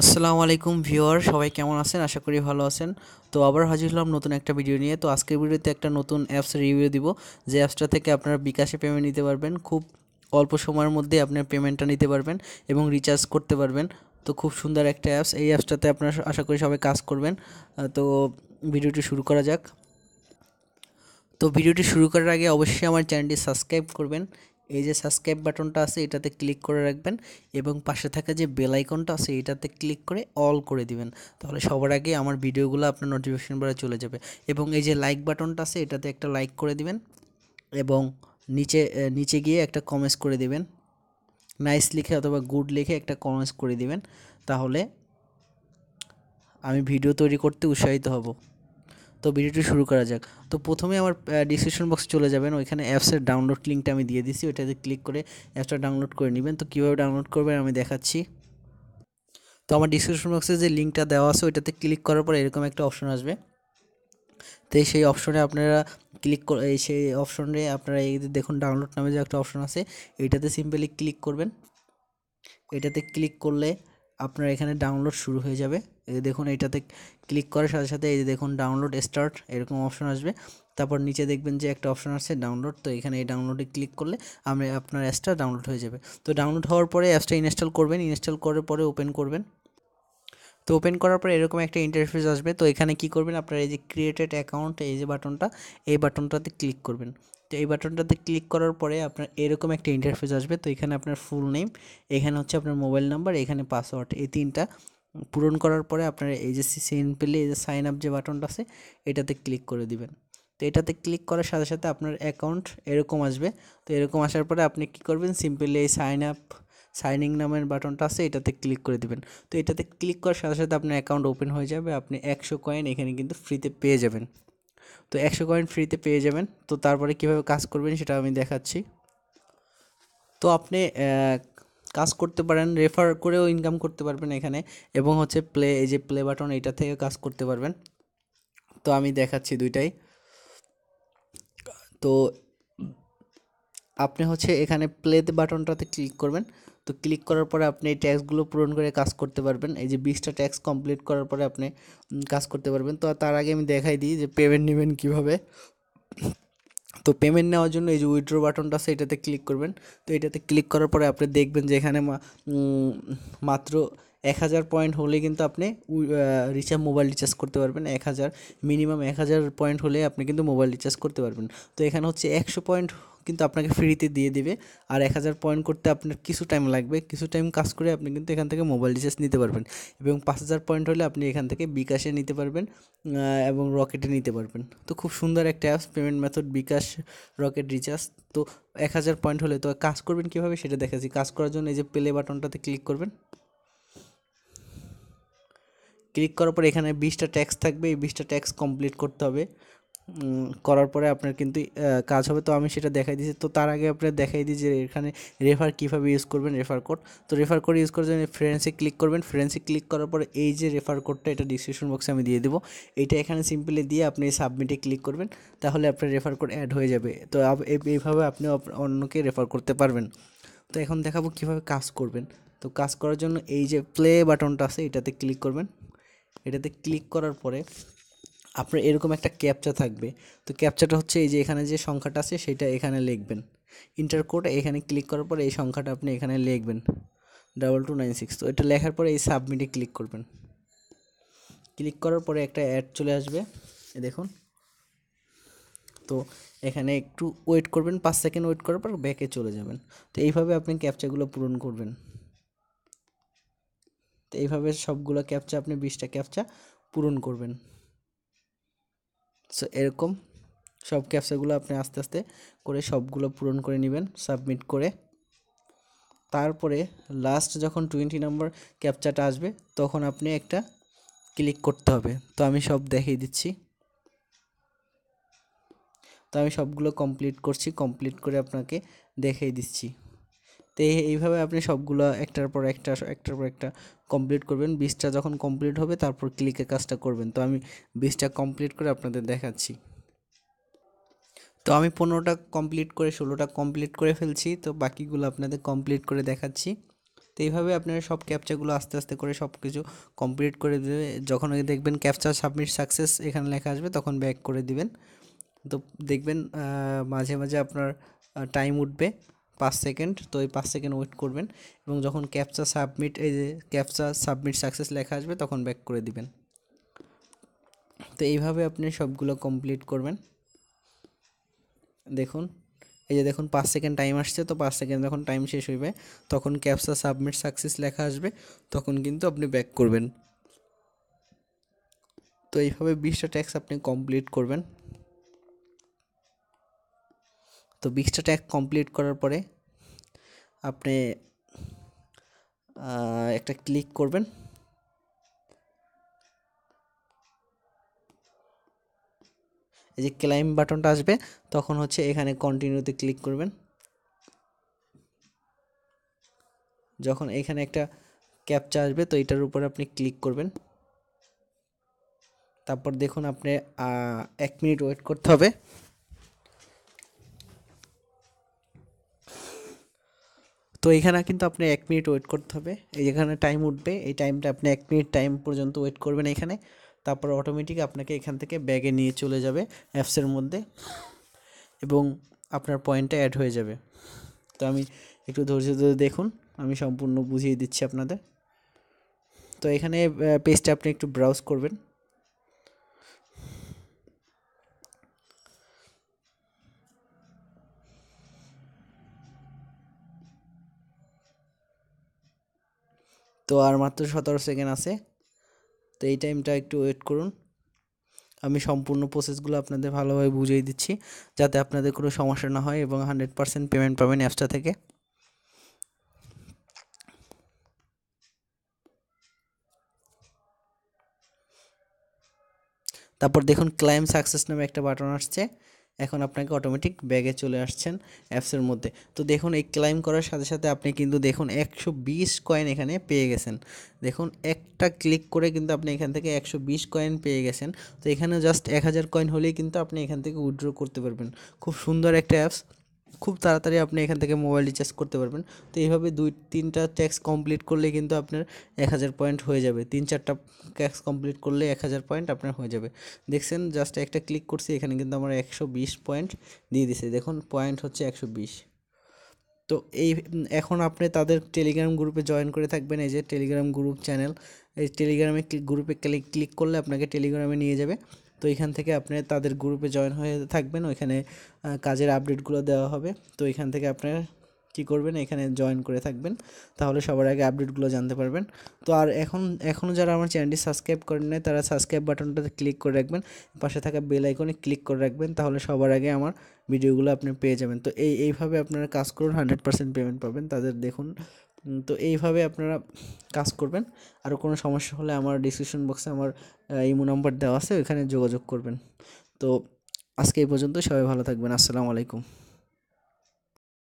আসসালামু আলাইকুম ভিউয়ার সবাই কেমন আছেন আশা করি ভালো আছেন তো আবার হাজির হলাম নতুন একটা ভিডিও নিয়ে তো আজকের ভিডিওতে একটা নতুন অ্যাপস রিভিউ দিব যে অ্যাপসটা থেকে আপনারা বিকাশে পেমেন্ট নিতে পারবেন খুব অল্প সময়ের মধ্যে আপনার পেমেন্টটা নিতে পারবেন এবং রিচার্জ করতে পারবেন তো খুব সুন্দর একটা অ্যাপস এই অ্যাপসটাতে আপনারা আশা করি সবাই কাজ করবেন তো ভিডিওটি শুরু করা যাক তো ভিডিওটি শুরু করার আগে অবশ্যই আমার চ্যানেলটি সাবস্ক্রাইব করবেন এই যে সাবস্ক্রাইব বাটনটা আছে এটাতে ক্লিক করে রাখবেন এবং পাশে থাকা যে বেল আইকনটা আছে এটাতে ক্লিক করে অল করে দিবেন তাহলে সবার আগে আমার ভিডিওগুলো আপনার নোটিফিকেশন বারে চলে যাবে এবং এই যে লাইক বাটনটা আছে এটাতে একটা লাইক করে দিবেন এবং নিচে নিচে গিয়ে একটা কমেন্স করে দিবেন নাইস লিখে অথবা গুড লিখে একটা কমেন্স করে দিবেন তাহলে আমি ভিডিও তৈরি করতে উৎসাহিত হব তো ভিডিওটি শুরু করা যাক তো প্রথমে আমার ডিসক্রিপশন বক্সে চলে যাবেন ওইখানে অ্যাপসের ডাউনলোড লিঙ্কটা আমি দিয়ে দিছি ওইটাতে ক্লিক করে অ্যাপসটা ডাউনলোড করে নেবেন তো কীভাবে ডাউনলোড করবেন আমি দেখাচ্ছি তো আমার ডিসক্রিপশন বক্সে যে লিঙ্কটা দেওয়া আছে ওইটাতে ক্লিক করার পর এরকম একটা অপশন আসবে তো সেই অপশনে আপনারা ক্লিক করে সেই অপশনে আপনারা এই দেখুন ডাউনলোড নামে যে একটা অপশন আছে এইটাতে সিম্পলি ক্লিক করবেন এটাতে ক্লিক করলে আপনার এখানে ডাউনলোড শুরু হয়ে যাবে দেখুন এটাতে ক্লিক করার সাথে সাথে এই যে দেখুন ডাউনলোড স্টার্ট এরকম অপশন আসবে তারপর নিচে দেখবেন যে একটা অপশন আছে ডাউনলোড তো এখানে এই ডাউনলোডে ক্লিক করলে আমরা আপনার অ্যাপসটা ডাউনলোড হয়ে যাবে তো ডাউনলোড হওয়ার পরে অ্যাপসটা ইনস্টল করবেন ইনস্টল করার পরে ওপেন করবেন তো ওপেন করার পরে এরকম একটা ইন্টারফেস আসবে তো এখানে কি করবেন আপনার এই যে ক্রিয়েটেড অ্যাকাউন্ট এই যে বাটনটা এই বাটনটাতে ক্লিক করবেন তো এই বাটনটাতে ক্লিক করার পরে আপনার এরকম একটা ইন্টারফেস আসবে তো এখানে আপনার ফুল নেম এখানে হচ্ছে আপনার মোবাইল নাম্বার এখানে পাসওয়ার্ড এই তিনটা পূরণ করার পরে আপনার এই যে সেন পেলে এই যে সাইন আপ যে বাটনটা আছে এটাতে ক্লিক করে দিবেন তো এটাতে ক্লিক করার সাথে সাথে আপনার অ্যাকাউন্ট এরকম আসবে তো এরকম আসার পরে আপনি কি করবেন সিম্পলি এই সাইন আপ সাইনিং নামের বাটনটা আছে এটাতে ক্লিক করে দিবেন তো এটাতে ক্লিক করার সাথে সাথে আপনার অ্যাকাউন্ট ওপেন হয়ে যাবে আপনি একশো কয়েন এখানে কিন্তু ফ্রিতে পেয়ে যাবেন তো একশো কয়েন ফ্রিতে পেয়ে যাবেন তো তারপরে কীভাবে কাজ করবেন সেটা আমি দেখাচ্ছি তো আপনি কাজ করতে পারেন রেফার করেও ইনকাম করতে পারবেন এখানে এবং হচ্ছে প্লে এই যে প্লে বাটন এটা থেকে কাজ করতে পারবেন তো আমি দেখাচ্ছি দুইটাই তো আপনি হচ্ছে এখানে প্লে বাটনটাতে ক্লিক করবেন তো ক্লিক করার পরে আপনি এই ট্যাক্সগুলো পূরণ করে কাজ করতে পারবেন এই যে বিশটা ট্যাক্স কমপ্লিট করার পরে আপনি কাজ করতে পারবেন তো তার আগে আমি দেখাই দিই যে পেমেন্ট নেবেন কীভাবে তো পেমেন্ট নেওয়ার জন্য এই যে উইড্রো বাটনটা আছে ক্লিক করবেন তো এটাতে ক্লিক করার পরে আপনি দেখবেন যে এখানে মাত্র এক হাজার পয়েন্ট হলে কিন্তু আপনি রিচার্জ মোবাইল রিচার্জ করতে পারবেন এক হাজার মিনিমাম এক হাজার পয়েন্ট হলে আপনি কিন্তু মোবাইল রিচার্জ করতে পারবেন তো এখানে হচ্ছে একশো পয়েন্ট কিন্তু আপনাকে ফ্রিতে দিয়ে দেবে আর এক হাজার পয়েন্ট করতে আপনার কিছু টাইম লাগবে কিছু টাইম কাজ করে আপনি কিন্তু এখান থেকে মোবাইল রিচার্জ নিতে পারবেন এবং পাঁচ হাজার পয়েন্ট হলে আপনি এখান থেকে বিকাশে নিতে পারবেন এবং রকেটে নিতে পারবেন তো খুব সুন্দর একটা apps payment method bKash Rocket recharge তো এক হাজার পয়েন্ট হলে তো কাজ করবেন কীভাবে সেটা দেখাচ্ছি কাজ করার জন্য এই যে প্লে বাটনটাতে ক্লিক করবেন ক্লিক করার পর এখানে বিশটা ট্যাক্স থাকবে এই বিশটা ট্যাক্স কমপ্লিট করতে হবে করার পরে আপনার কিন্তু কাজ হবে তো আমি সেটা দেখাই দিয়েছি তো তার আগে আপনার দেখাই দিই যে এখানে রেফার কীভাবে ইউজ করবেন রেফার কোড তো রেফার কোড ইউজ করার জন্য ফ্রেন্ডসে ক্লিক করবেন ফ্রেন্ডসে ক্লিক করার পরে এই যে রেফার কোডটা এটা ডিসক্রিপশন বক্সে আমি দিয়ে দেবো এটা এখানে সিম্পলি দিয়ে আপনি সাবমিটে ক্লিক করবেন তাহলে আপনার রেফার কোড অ্যাড হয়ে যাবে তো এইভাবে আপনি অন্যকে রেফার করতে পারবেন তো এখন দেখাবো কীভাবে কাজ করবেন তো কাজ করার জন্য এই যে প্লে বাটনটা আছে এটাতে ক্লিক করবেন এটাতে ক্লিক করার পরে আপনার এরকম একটা ক্যাপচা থাকবে তো ক্যাপচাটা হচ্ছে এই যে এখানে যে সংখ্যাটা আছে সেটা এখানে লিখবেন ইন্টার কোড এখানে ক্লিক করার পরে এই সংখ্যাটা আপনি এখানে লিখবেন ডাবল টু নাইন সিক্স তো এটা লেখার পরে এই সাবমিটে ক্লিক করবেন ক্লিক করার পরে একটা অ্যাড চলে আসবে দেখুন তো এখানে একটু ওয়েট করবেন পাঁচ সেকেন্ড ওয়েট করার পর ব্যাকে চলে যাবেন তো এইভাবে আপনি ক্যাপচাগুলো পূরণ করবেন তো এইভাবে সবগুলো ক্যাপচা আপনি বিশটা ক্যাপচা পূরণ করবেন সো এরকম সব ক্যাপচাগুলো আপনি আস্তে আস্তে করে সবগুলো পূরণ করে নেবেন সাবমিট করে তারপরে লাস্ট যখন টোয়েন্টি নাম্বার ক্যাপচাটা আসবে তখন আপনি একটা ক্লিক করতে হবে তো আমি সব দেখিয়ে দিচ্ছি তো আমি সবগুলো কমপ্লিট করছি কমপ্লিট করে আপনাকে দেখিয়ে দিচ্ছি তো এইভাবে আপনি সবগুলো একটার পর একটা একটার পর একটা কমপ্লিট করবেন বিশটা যখন কমপ্লিট হবে তারপর ক্লিকের কাজটা করবেন তো আমি বিশটা কমপ্লিট করে আপনাদের দেখাচ্ছি তো আমি পনেরোটা কমপ্লিট করে ষোলোটা কমপ্লিট করে ফেলছি তো বাকিগুলো আপনাদের কমপ্লিট করে দেখাচ্ছি তো এইভাবে আপনারা সব ক্যাপচাগুলো আস্তে আস্তে করে সব কিছু কমপ্লিট করে দেবে যখন দেখবেন ক্যাপচা সাবমিট সাকসেস এখানে লেখা আসবে তখন ব্যাক করে দিবেন তো দেখবেন মাঝে মাঝে আপনার টাইম উঠবে পাঁচ সেকেন্ড তো এই পাঁচ সেকেন্ড ওয়েট করবেন এবং যখন ক্যাপচা সাবমিট এই যে ক্যাপচা সাবমিট সাকসেস লেখা আসবে তখন ব্যাক করে দিবেন তো এইভাবে আপনি সবগুলো কমপ্লিট করবেন দেখুন এই যে দেখুন পাঁচ সেকেন্ড টাইম আসছে তো পাঁচ সেকেন্ড যখন টাইম শেষ হইবে তখন ক্যাপসা সাবমিট সাকসেস লেখা আসবে তখন কিন্তু আপনি ব্যাক করবেন তো এইভাবে বিশটা ট্যাক্স আপনি কমপ্লিট করবেন তো বিক্সটা ট্যাগ কমপ্লিট করার পরে আপনি একটা ক্লিক করবেন এই যে ক্লাইম বাটনটা আসবে তখন হচ্ছে এখানে কন্টিনিউতে ক্লিক করবেন যখন এখানে একটা ক্যাপচা আসবে তো এটার উপরে আপনি ক্লিক করবেন তারপর দেখুন আপনি এক মিনিট ওয়েট করতে হবে তো এখানে কিন্তু আপনি এক মিনিট ওয়েট করতে হবে এই যেখানে টাইম উঠবে এই টাইমটা আপনি এক মিনিট টাইম পর্যন্ত ওয়েট করবেন এখানে তারপর অটোমেটিক আপনাকে এখান থেকে ব্যাগে নিয়ে চলে যাবে অ্যাপসের মধ্যে এবং আপনার পয়েন্টটা অ্যাড হয়ে যাবে তো আমি একটু ধৈর্য ধরে দেখুন আমি সম্পূর্ণ বুঝিয়ে দিচ্ছি আপনাদের তো এখানে পেজটা আপনি একটু ব্রাউজ করবেন তো আর মাত্র সতেরো সেকেন্ড আছে তো এই টাইমটা একটু ওয়েট করুন আমি সম্পূর্ণ প্রসেসগুলো আপনাদের ভালোভাবে বুঝিয়ে দিচ্ছি যাতে আপনাদের কোনো সমস্যা না হয় এবং হান্ড্রেড পারসেন্ট পেমেন্ট পাবেন অ্যাপসটা থেকে তারপর দেখুন ক্লাইম সাকসেস নামে একটা বাটন আসছে এখন আপনাকে অটোমেটিক ব্যাগে চলে আসছেন অ্যাপসের মধ্যে তো দেখুন এই ক্লাইম করার সাথে সাথে আপনি কিন্তু দেখুন একশো বিশ কয়েন এখানে পেয়ে গেছেন দেখুন একটা ক্লিক করে কিন্তু আপনি এখান থেকে একশো বিশ কয়েন পেয়ে গেছেন তো এখানে জাস্ট এক হাজার কয়েন হলেই কিন্তু আপনি এখান থেকে উইড্রো করতে পারবেন খুব সুন্দর একটা অ্যাপস খুব তাড়াতাড়ি আপনি এখান থেকে মোবাইল রিচার্জ করতে পারবেন তো এইভাবে দুই তিনটা ট্যাক্স কমপ্লিট করলে কিন্তু আপনার এক হাজার পয়েন্ট হয়ে যাবে তিন চারটা ট্যাক্স কমপ্লিট করলে এক হাজার পয়েন্ট আপনার হয়ে যাবে দেখছেন জাস্ট একটা ক্লিক করছি এখানে কিন্তু আমার একশো বিশ পয়েন্ট দিয়ে দিছে দেখুন পয়েন্ট হচ্ছে একশো বিশ তো এই এখন আপনি তাদের টেলিগ্রাম গ্রুপে জয়েন করে থাকবেন এই যে টেলিগ্রাম গ্রুপ চ্যানেল এই টেলিগ্রামে গ্রুপে ক্লিক ক্লিক করলে আপনাকে টেলিগ্রামে নিয়ে যাবে তো এখান থেকে আপনি তাদের গ্রুপে জয়েন হয়ে থাকবেন ওইখানে কাজের আপডেটগুলো দেওয়া হবে তো এখান থেকে আপনার কী করবেন এখানে জয়েন করে থাকবেন তাহলে সবার আগে আপডেটগুলো জানতে পারবেন তো আর এখন এখনও যারা আমার চ্যানেলটি সাবস্ক্রাইব করেন নাই তারা সাবস্ক্রাইব বাটনটাতে ক্লিক করে রাখবেন পাশে থাকা বেল আইকনে ক্লিক করে রাখবেন তাহলে সবার আগে আমার ভিডিওগুলো আপনি পেয়ে যাবেন তো এই এইভাবে আপনারা কাজ করুন হান্ড্রেড পার্সেন্ট পেমেন্ট পাবেন তাদের দেখুন তো এইভাবে আপনারা কাজ করবেন আর কোনো সমস্যা হলে আমার ডিসক্রিপশন বক্সে আমার ইমো নাম্বার দেওয়া আছে ওখানে যোগাযোগ করবেন তো আজকে এই পর্যন্ত সবাই ভালো থাকবেন আসসালামু আলাইকুম